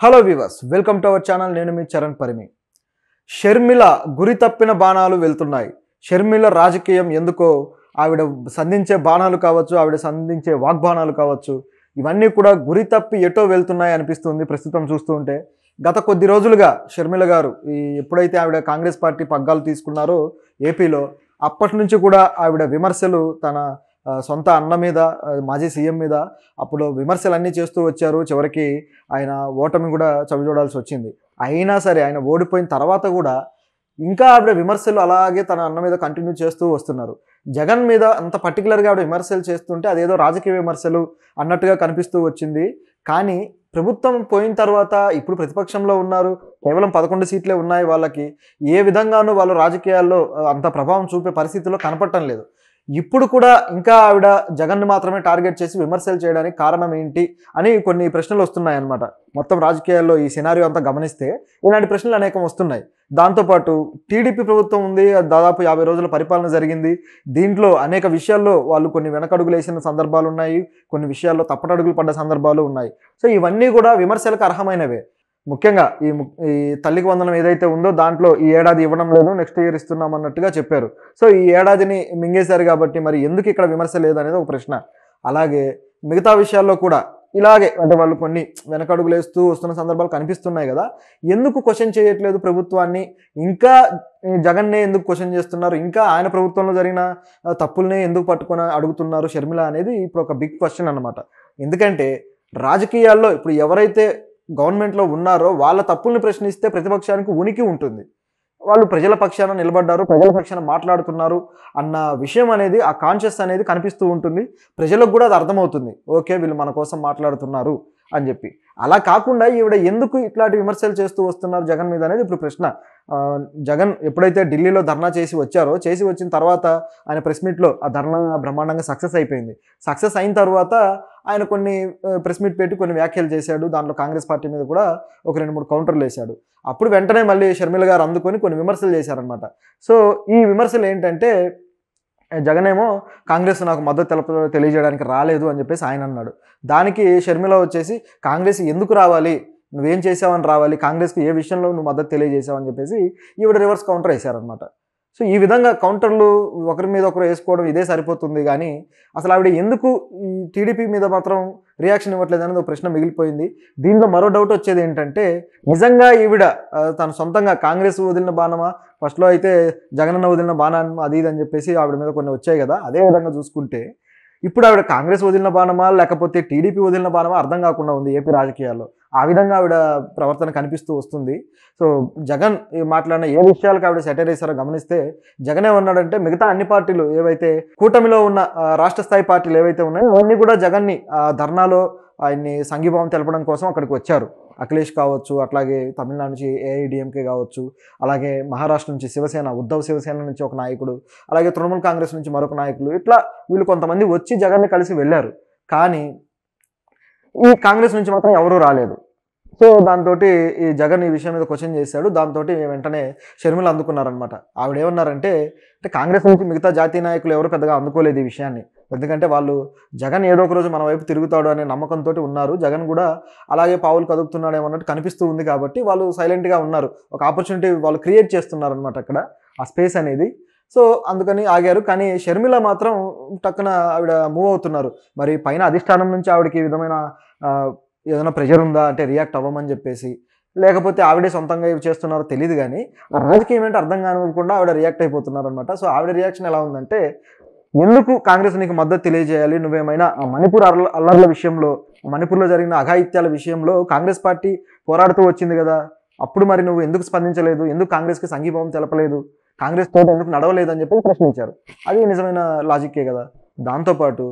hello viewers welcome to our channel నేను మీ చరణ్ పరిమి షర్మిల గురి తప్పిన బాణాలు వెళ్తున్నాయి షర్మిల రాజకీయం ఎందుకో ఆవిడ సంధించే బాణాలు కావచ్చు ఆవిడ సంధించే వాగ్బాణాలు కావచ్చు ఇవన్నీ కూడా గురి తప్పి ఎటో వెళ్తున్నాయి అనిపిస్తుంది ప్రస్తుతం చూస్తూ ఉంటే గత కొద్ది రోజులుగా షర్మిల గారు ఈ ఎప్పుడైతే ఆవిడ కాంగ్రెస్ పార్టీ పగ్గాలు తీసుకున్నారో ఏపీలో అప్పటి నుంచి కూడా ఆవిడ విమర్శలు తన సొంత అన్న మీద మాజీ సీఎం మీద అప్పుడు విమర్శలన్నీ చేస్తూ వచ్చారు చివరికి ఆయన ఓటమి కూడా చవిచూడాల్సి వచ్చింది అయినా సరే ఆయన ఓడిపోయిన తర్వాత కూడా ఇంకా ఆవిడ విమర్శలు అలాగే తన అన్న మీద కంటిన్యూ చేస్తూ వస్తున్నారు జగన్ మీద అంత పర్టికులర్గా ఆవిడ విమర్శలు చేస్తుంటే అదేదో రాజకీయ విమర్శలు అన్నట్టుగా కనిపిస్తూ వచ్చింది కానీ ప్రభుత్వం పోయిన తర్వాత ఇప్పుడు ప్రతిపక్షంలో ఉన్నారు కేవలం పదకొండు సీట్లే ఉన్నాయి వాళ్ళకి ఏ విధంగానూ వాళ్ళు రాజకీయాల్లో అంత ప్రభావం చూపే పరిస్థితిలో కనపడటం లేదు ఇప్పుడు కూడా ఇంకా ఆవిడ జగన్ను మాత్రమే టార్గెట్ చేసి విమర్శలు చేయడానికి కారణం ఏంటి అని కొన్ని ప్రశ్నలు వస్తున్నాయన్నమాట మొత్తం రాజకీయాల్లో ఈ సినారియో అంతా గమనిస్తే ఇలాంటి ప్రశ్నలు అనేకం వస్తున్నాయి దాంతోపాటు టీడీపీ ప్రభుత్వం ఉంది దాదాపు యాభై రోజుల పరిపాలన జరిగింది దీంట్లో అనేక విషయాల్లో వాళ్ళు కొన్ని వెనకడుగులు వేసిన సందర్భాలు ఉన్నాయి కొన్ని విషయాల్లో తప్పటడుగులు పడ్డ సందర్భాలు ఉన్నాయి సో ఇవన్నీ కూడా విమర్శలకు అర్హమైనవే ముఖ్యంగా ఈ ఈ తల్లికి వందనం ఏదైతే ఉందో దాంట్లో ఈ ఏడాది ఇవ్వడం లేదు నెక్స్ట్ ఇయర్ ఇస్తున్నాం అన్నట్టుగా చెప్పారు సో ఈ ఏడాదిని మింగేశారు కాబట్టి మరి ఎందుకు ఇక్కడ విమర్శ లేదనేది ఒక ప్రశ్న అలాగే మిగతా విషయాల్లో కూడా ఇలాగే అంటే వాళ్ళు కొన్ని వెనకడుగులు వేస్తూ వస్తున్న సందర్భాలు కనిపిస్తున్నాయి కదా ఎందుకు క్వశ్చన్ చేయట్లేదు ప్రభుత్వాన్ని ఇంకా జగన్నే ఎందుకు క్వశ్చన్ చేస్తున్నారు ఇంకా ఆయన ప్రభుత్వంలో జరిగిన తప్పుల్నే ఎందుకు పట్టుకొని అడుగుతున్నారు షర్మిల అనేది ఇప్పుడు ఒక బిగ్ క్వశ్చన్ అనమాట ఎందుకంటే రాజకీయాల్లో ఇప్పుడు ఎవరైతే గవర్నమెంట్లో ఉన్నారో వాళ్ళ తప్పుల్ని ప్రశ్నిస్తే ప్రతిపక్షానికి ఉనికి ఉంటుంది వాళ్ళు ప్రజల పక్షాన నిలబడ్డారు ప్రజల పక్షాన మాట్లాడుతున్నారు అన్న విషయం అనేది ఆ కాన్షియస్ అనేది కనిపిస్తూ ఉంటుంది ప్రజలకు కూడా అది అర్థమవుతుంది ఓకే వీళ్ళు మన కోసం మాట్లాడుతున్నారు అని చెప్పి అలా కాకుండా ఈవిడ ఎందుకు ఇట్లాంటి విమర్శలు చేస్తూ వస్తున్నారు జగన్ మీద అనేది ఇప్పుడు ప్రశ్న జగన్ ఎప్పుడైతే ఢిల్లీలో ధర్నా చేసి వచ్చారో చేసి వచ్చిన తర్వాత ఆయన ప్రెస్ మీట్లో ఆ ధర్నా బ్రహ్మాండంగా సక్సెస్ అయిపోయింది సక్సెస్ అయిన తర్వాత ఆయన కొన్ని ప్రెస్ మీట్ పెట్టి కొన్ని వ్యాఖ్యలు చేశాడు దాంట్లో కాంగ్రెస్ పార్టీ మీద కూడా ఒక రెండు మూడు కౌంటర్లు వేశాడు అప్పుడు వెంటనే మళ్ళీ షర్మిల గారు అందుకొని కొన్ని విమర్శలు చేశారనమాట సో ఈ విమర్శలు ఏంటంటే జగన్ ఏమో కాంగ్రెస్ నాకు మద్దతు తెలప తెలియజేయడానికి రాలేదు అని చెప్పేసి ఆయన అన్నాడు దానికి షర్మిల వచ్చేసి కాంగ్రెస్ ఎందుకు రావాలి నువ్వేం చేసావని రావాలి కాంగ్రెస్కి ఏ విషయంలో నువ్వు మద్దతు తెలియజేసావని చెప్పేసి ఈవిడ రివర్స్ కౌంటర్ వేశారనమాట సో ఈ విధంగా కౌంటర్లు ఒకరి మీద ఒకరు వేసుకోవడం ఇదే సరిపోతుంది కానీ అసలు ఆవిడ ఎందుకు ఈ టీడీపీ మీద మాత్రం రియాక్షన్ ఇవ్వట్లేదు అనేది ఒక ప్రశ్న మిగిలిపోయింది దీనిలో మరో డౌట్ వచ్చేది ఏంటంటే నిజంగా ఈవిడ తను సొంతంగా కాంగ్రెస్ వదిలిన బాణమా ఫస్ట్లో అయితే జగనన్న వదిలిన బాణమా అది ఇది అని చెప్పేసి ఆవిడ మీద కొన్ని వచ్చాయి కదా అదే విధంగా చూసుకుంటే ఇప్పుడు ఆవిడ కాంగ్రెస్ వదిలిన బాణమా లేకపోతే టీడీపీ వదిలిన బాణమా అర్థం కాకుండా ఉంది ఏపీ రాజకీయాల్లో ఆ విధంగా ఆవిడ ప్రవర్తన కనిపిస్తూ వస్తుంది సో జగన్ మాట్లాడిన ఏ విషయాలకు ఆవిడ సెటర్ చేశారో గమనిస్తే జగన్ ఏమన్నాడంటే మిగతా అన్ని పార్టీలు ఏవైతే కూటమిలో ఉన్న రాష్ట్ర స్థాయి పార్టీలు ఏవైతే ఉన్నాయో అవన్నీ కూడా జగన్ని ధర్నాలో ఆయన్ని సంఘీభావం తెలపడం కోసం అక్కడికి వచ్చారు అఖిలేష్ కావచ్చు అట్లాగే తమిళనాడు నుంచి ఏఐడిఎంకే కావచ్చు అలాగే మహారాష్ట్ర నుంచి శివసేన ఉద్ధవ్ శివసేన నుంచి ఒక నాయకుడు అలాగే తృణమూల్ కాంగ్రెస్ నుంచి మరొక నాయకులు ఇట్లా వీళ్ళు కొంతమంది వచ్చి జగన్ని కలిసి వెళ్ళారు కానీ ఈ కాంగ్రెస్ నుంచి మాత్రం ఎవరూ రాలేదు సో దాంతో ఈ జగన్ ఈ విషయం మీద క్వశ్చన్ చేశాడు దాంతో వెంటనే షర్మిల అందుకున్నారనమాట ఆవిడ ఏమన్నారంటే అంటే కాంగ్రెస్ నుంచి మిగతా జాతీయ నాయకులు ఎవరు పెద్దగా అందుకోలేదు ఈ విషయాన్ని ఎందుకంటే వాళ్ళు జగన్ ఏదో ఒక రోజు మన వైపు తిరుగుతాడు అనే నమ్మకంతో ఉన్నారు జగన్ కూడా అలాగే పావులు కదుపుతున్నాడేమో అన్నట్టు కనిపిస్తూ ఉంది కాబట్టి వాళ్ళు సైలెంట్గా ఉన్నారు ఒక ఆపర్చునిటీ వాళ్ళు క్రియేట్ చేస్తున్నారనమాట అక్కడ ఆ స్పేస్ అనేది సో అందుకని ఆగారు కానీ షర్మిల మాత్రం టక్కున ఆవిడ మూవ్ అవుతున్నారు మరి పైన అధిష్టానం నుంచి ఆవిడకి ఈ విధమైన ఏదైనా ప్రెషర్ ఉందా అంటే రియాక్ట్ అవ్వమని చెప్పేసి లేకపోతే ఆవిడే సొంతంగా ఇవి చేస్తున్నారో తెలియదు కానీ రాజకీయం ఏంటో అర్థం కానివ్వకుండా ఆవిడ రియాక్ట్ అయిపోతున్నారనమాట సో ఆవిడ రియాక్షన్ ఎలా ఉందంటే ఎందుకు కాంగ్రెస్ నీకు మద్దతు తెలియజేయాలి నువ్వేమైనా మణిపూర్ అల్లర్ల విషయంలో మణిపూర్లో జరిగిన అఘాయిత్యాల విషయంలో కాంగ్రెస్ పార్టీ పోరాడుతూ వచ్చింది కదా అప్పుడు మరి నువ్వు ఎందుకు స్పందించలేదు ఎందుకు కాంగ్రెస్కి సంఘీభావం తెలపలేదు కాంగ్రెస్ తోటి ఎందుకు నడవలేదని చెప్పి ప్రశ్నించారు అది నిజమైన లాజిక్కే కదా దాంతోపాటు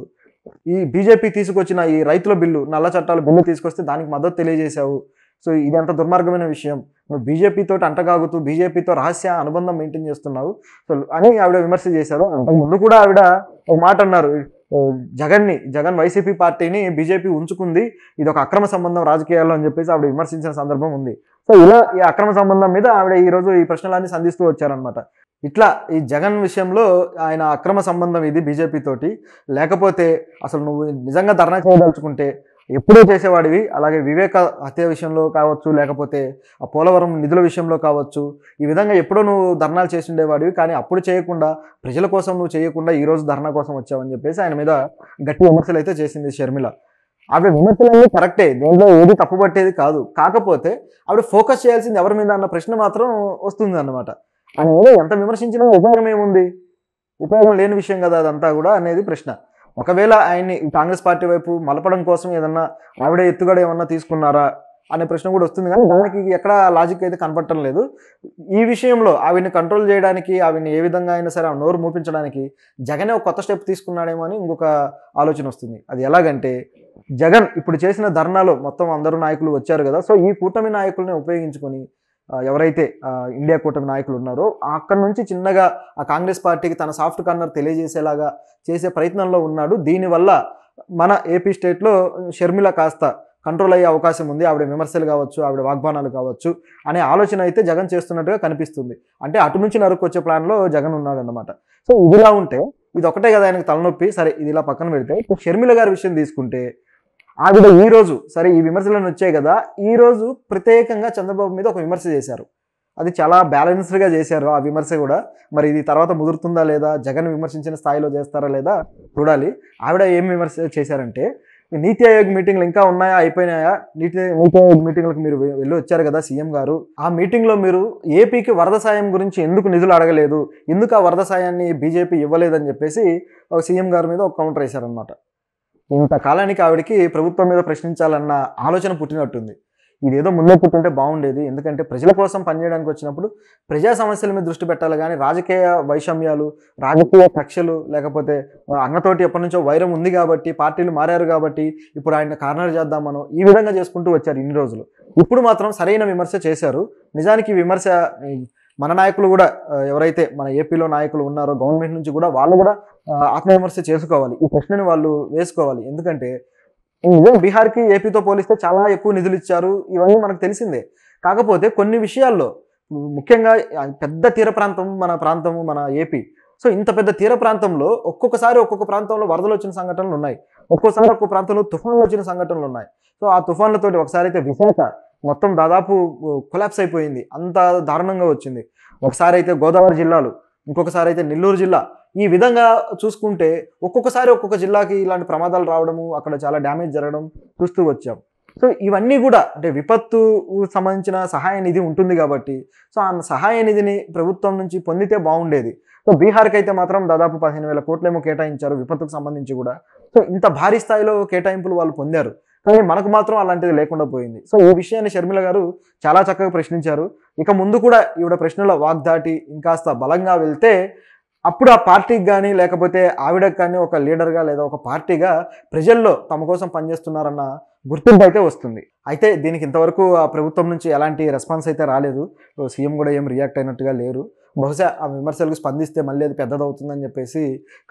ఈ బీజేపీ తీసుకొచ్చిన ఈ రైతుల బిల్లు నల్ల చట్టాల బిల్లు తీసుకొస్తే దానికి మద్దతు తెలియజేశావు సో ఇది అంత దుర్మార్గమైన విషయం నువ్వు బీజేపీతో అంటగాగుతూ బీజేపీతో రహస్య అనుబంధం మెయింటైన్ చేస్తున్నావు సో అని ఆవిడ విమర్శ చేశారు అంతకుముందు ముందు కూడా ఆవిడ ఒక మాట అన్నారు జగన్ని జగన్ వైసీపీ పార్టీని బీజేపీ ఉంచుకుంది ఇది ఒక అక్రమ సంబంధం రాజకీయాల్లో అని చెప్పేసి ఆవిడ విమర్శించిన సందర్భం ఉంది సో ఇలా ఈ అక్రమ సంబంధం మీద ఆవిడ ఈరోజు ఈ ప్రశ్నలన్నీ సంధిస్తూ వచ్చారనమాట ఇట్లా ఈ జగన్ విషయంలో ఆయన అక్రమ సంబంధం ఇది బీజేపీ తోటి లేకపోతే అసలు నువ్వు నిజంగా ధర్నా చేయదలుచుకుంటే ఎప్పుడూ చేసేవాడివి అలాగే వివేక హత్య విషయంలో కావచ్చు లేకపోతే ఆ పోలవరం నిధుల విషయంలో కావచ్చు ఈ విధంగా ఎప్పుడో నువ్వు ధర్నాలు చేసిండేవాడివి కానీ అప్పుడు చేయకుండా ప్రజల కోసం నువ్వు చేయకుండా ఈరోజు ధర్నా కోసం వచ్చావని చెప్పేసి ఆయన మీద గట్టి విమర్శలు అయితే చేసింది షర్మిల ఆవిడ విమర్శలన్నీ కరెక్టే దీంట్లో ఏది తప్పు పట్టేది కాదు కాకపోతే ఆవిడ ఫోకస్ చేయాల్సింది ఎవరి మీద అన్న ప్రశ్న మాత్రం వస్తుంది అనమాట ఆయన ఎంత విమర్శించినా ఉపయోగం ఏముంది ఉపయోగం లేని విషయం కదా అదంతా కూడా అనేది ప్రశ్న ఒకవేళ ఆయన్ని కాంగ్రెస్ పార్టీ వైపు మలపడం కోసం ఏదన్నా ఆవిడ ఎత్తుగడ ఏమన్నా తీసుకున్నారా అనే ప్రశ్న కూడా వస్తుంది కానీ దానికి ఎక్కడ లాజిక్ అయితే కనపడటం లేదు ఈ విషయంలో ఆవిని కంట్రోల్ చేయడానికి ఆవిని ఏ విధంగా అయినా సరే నోరు మూపించడానికి జగనే ఒక కొత్త స్టెప్ తీసుకున్నాడేమో అని ఇంకొక ఆలోచన వస్తుంది అది ఎలాగంటే జగన్ ఇప్పుడు చేసిన ధర్నాలో మొత్తం అందరూ నాయకులు వచ్చారు కదా సో ఈ కూటమి నాయకుల్ని ఉపయోగించుకొని ఎవరైతే ఇండియా కూటమి నాయకులు ఉన్నారో అక్కడి నుంచి చిన్నగా ఆ కాంగ్రెస్ పార్టీకి తన సాఫ్ట్ కార్నర్ తెలియజేసేలాగా చేసే ప్రయత్నంలో ఉన్నాడు దీనివల్ల మన ఏపీ స్టేట్లో షర్మిల కాస్త కంట్రోల్ అయ్యే అవకాశం ఉంది ఆవిడ విమర్శలు కావచ్చు ఆవిడ వాగ్బానాలు కావచ్చు అనే ఆలోచన అయితే జగన్ చేస్తున్నట్టుగా కనిపిస్తుంది అంటే అటు నుంచి నరుకు వచ్చే ప్లాన్లో జగన్ ఉన్నాడు అనమాట సో ఇదిలా ఉంటే ఇది ఒకటే కదా ఆయనకు తలనొప్పి సరే ఇది ఇలా పక్కన పెడితే షర్మిల గారి విషయం తీసుకుంటే ఆవిడ ఈరోజు సరే ఈ విమర్శలను వచ్చాయి కదా ఈరోజు ప్రత్యేకంగా చంద్రబాబు మీద ఒక విమర్శ చేశారు అది చాలా బ్యాలెన్స్డ్గా చేశారు ఆ విమర్శ కూడా మరి ఇది తర్వాత ముదురుతుందా లేదా జగన్ విమర్శించిన స్థాయిలో చేస్తారా లేదా చూడాలి ఆవిడ ఏం విమర్శ చేశారంటే నీతి ఆయోగ్ మీటింగ్లు ఇంకా ఉన్నాయా అయిపోయినాయా నీతి నీతి ఆయోగ్ మీటింగ్లకు మీరు వెళ్ళి వచ్చారు కదా సీఎం గారు ఆ మీటింగ్లో మీరు ఏపీకి వరద సాయం గురించి ఎందుకు నిధులు అడగలేదు ఎందుకు ఆ వరద సాయాన్ని బీజేపీ ఇవ్వలేదని చెప్పేసి ఒక సీఎం గారి మీద ఒక కౌంటర్ వేశారనమాట ఇంతకాలానికి ఆవిడకి ప్రభుత్వం మీద ప్రశ్నించాలన్న ఆలోచన పుట్టినట్టుంది ఇదేదో ముందే పుట్టుంటే బాగుండేది ఎందుకంటే ప్రజల కోసం పనిచేయడానికి వచ్చినప్పుడు ప్రజా సమస్యల మీద దృష్టి పెట్టాలి కానీ రాజకీయ వైషమ్యాలు రాజకీయ కక్షలు లేకపోతే అన్నతోటి ఎప్పటి నుంచో వైరం ఉంది కాబట్టి పార్టీలు మారారు కాబట్టి ఇప్పుడు ఆయన కార్నర్ మనం ఈ విధంగా చేసుకుంటూ వచ్చారు ఇన్ని రోజులు ఇప్పుడు మాత్రం సరైన విమర్శ చేశారు నిజానికి విమర్శ మన నాయకులు కూడా ఎవరైతే మన ఏపీలో నాయకులు ఉన్నారో గవర్నమెంట్ నుంచి కూడా వాళ్ళు కూడా ఆత్మవిమర్శ చేసుకోవాలి ఈ ప్రశ్నని వాళ్ళు వేసుకోవాలి ఎందుకంటే నిజం బీహార్కి ఏపీతో పోలిస్తే చాలా ఎక్కువ నిధులు ఇచ్చారు ఇవన్నీ మనకు తెలిసిందే కాకపోతే కొన్ని విషయాల్లో ముఖ్యంగా పెద్ద తీర ప్రాంతం మన ప్రాంతం మన ఏపీ సో ఇంత పెద్ద తీర ప్రాంతంలో ఒక్కొక్కసారి ఒక్కొక్క ప్రాంతంలో వరదలు వచ్చిన సంఘటనలు ఉన్నాయి ఒక్కోసారి ఒక్కొక్క ప్రాంతంలో తుఫాన్లు వచ్చిన సంఘటనలు ఉన్నాయి సో ఆ తుఫాన్లతోటి ఒకసారి అయితే విశాఖ మొత్తం దాదాపు కొలాప్స్ అయిపోయింది అంత దారుణంగా వచ్చింది ఒకసారి అయితే గోదావరి జిల్లాలు ఇంకొకసారి అయితే నెల్లూరు జిల్లా ఈ విధంగా చూసుకుంటే ఒక్కొక్కసారి ఒక్కొక్క జిల్లాకి ఇలాంటి ప్రమాదాలు రావడము అక్కడ చాలా డ్యామేజ్ జరగడం చూస్తూ వచ్చాం సో ఇవన్నీ కూడా అంటే విపత్తు సంబంధించిన సహాయ నిధి ఉంటుంది కాబట్టి సో ఆ సహాయ నిధిని ప్రభుత్వం నుంచి పొందితే బాగుండేది సో బీహార్కి అయితే మాత్రం దాదాపు పదిహేను వేల కోట్లేమో కేటాయించారు విపత్తుకు సంబంధించి కూడా సో ఇంత భారీ స్థాయిలో కేటాయింపులు వాళ్ళు పొందారు కానీ మనకు మాత్రం అలాంటిది లేకుండా పోయింది సో ఈ విషయాన్ని షర్మిల గారు చాలా చక్కగా ప్రశ్నించారు ఇక ముందు కూడా ఈవిడ ప్రశ్నల వాగ్దాటి ఇంకాస్త బలంగా వెళ్తే అప్పుడు ఆ పార్టీకి కానీ లేకపోతే ఆవిడకు కానీ ఒక లీడర్గా లేదా ఒక పార్టీగా ప్రజల్లో తమ కోసం పనిచేస్తున్నారన్న గుర్తింపు అయితే వస్తుంది అయితే దీనికి ఇంతవరకు ఆ ప్రభుత్వం నుంచి ఎలాంటి రెస్పాన్స్ అయితే రాలేదు సీఎం కూడా ఏం రియాక్ట్ అయినట్టుగా లేరు బహుశా ఆ విమర్శలకు స్పందిస్తే మళ్ళీ అది పెద్దదవుతుందని చెప్పేసి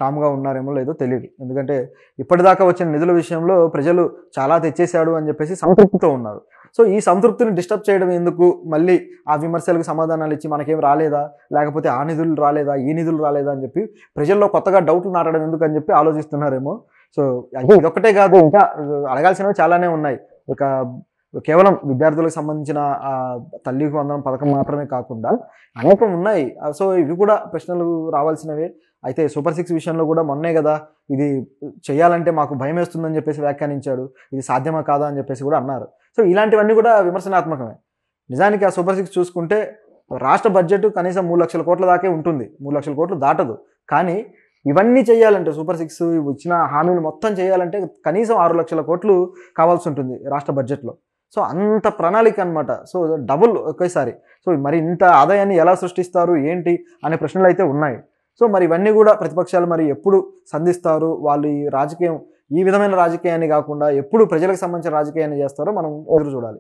కామ్గా ఉన్నారేమో లేదో తెలియదు ఎందుకంటే ఇప్పటిదాకా వచ్చిన నిధుల విషయంలో ప్రజలు చాలా తెచ్చేశాడు అని చెప్పేసి సంతృప్తితో ఉన్నారు సో ఈ సంతృప్తిని డిస్టర్బ్ చేయడం ఎందుకు మళ్ళీ ఆ విమర్శలకు సమాధానాలు ఇచ్చి మనకేం రాలేదా లేకపోతే ఆ నిధులు రాలేదా ఈ నిధులు రాలేదా అని చెప్పి ప్రజల్లో కొత్తగా డౌట్లు నాటడం ఎందుకు అని చెప్పి ఆలోచిస్తున్నారేమో సో అంటే ఇదొక్కటే కాదు ఇంకా అడగాల్సినవి చాలానే ఉన్నాయి ఒక కేవలం విద్యార్థులకు సంబంధించిన తల్లి వందనం పథకం మాత్రమే కాకుండా అనేకం ఉన్నాయి సో ఇవి కూడా ప్రశ్నలు రావాల్సినవే అయితే సూపర్ సిక్స్ విషయంలో కూడా మొన్నే కదా ఇది చేయాలంటే మాకు భయం వేస్తుందని చెప్పేసి వ్యాఖ్యానించాడు ఇది సాధ్యమా కాదా అని చెప్పేసి కూడా అన్నారు సో ఇలాంటివన్నీ కూడా విమర్శనాత్మకమే నిజానికి ఆ సూపర్ సిక్స్ చూసుకుంటే రాష్ట్ర బడ్జెట్ కనీసం మూడు లక్షల కోట్ల దాకే ఉంటుంది మూడు లక్షల కోట్లు దాటదు కానీ ఇవన్నీ చేయాలంటే సూపర్ సిక్స్ వచ్చిన హామీలు మొత్తం చేయాలంటే కనీసం ఆరు లక్షల కోట్లు కావాల్సి ఉంటుంది రాష్ట్ర బడ్జెట్లో సో అంత ప్రణాళిక అనమాట సో డబుల్ ఒకేసారి సో మరి ఇంత ఆదాయాన్ని ఎలా సృష్టిస్తారు ఏంటి అనే ప్రశ్నలు అయితే ఉన్నాయి సో మరి ఇవన్నీ కూడా ప్రతిపక్షాలు మరి ఎప్పుడు సంధిస్తారు వాళ్ళు ఈ రాజకీయం ఈ విధమైన రాజకీయాన్ని కాకుండా ఎప్పుడు ప్రజలకు సంబంధించిన రాజకీయాన్ని చేస్తారో మనం ఎదురు చూడాలి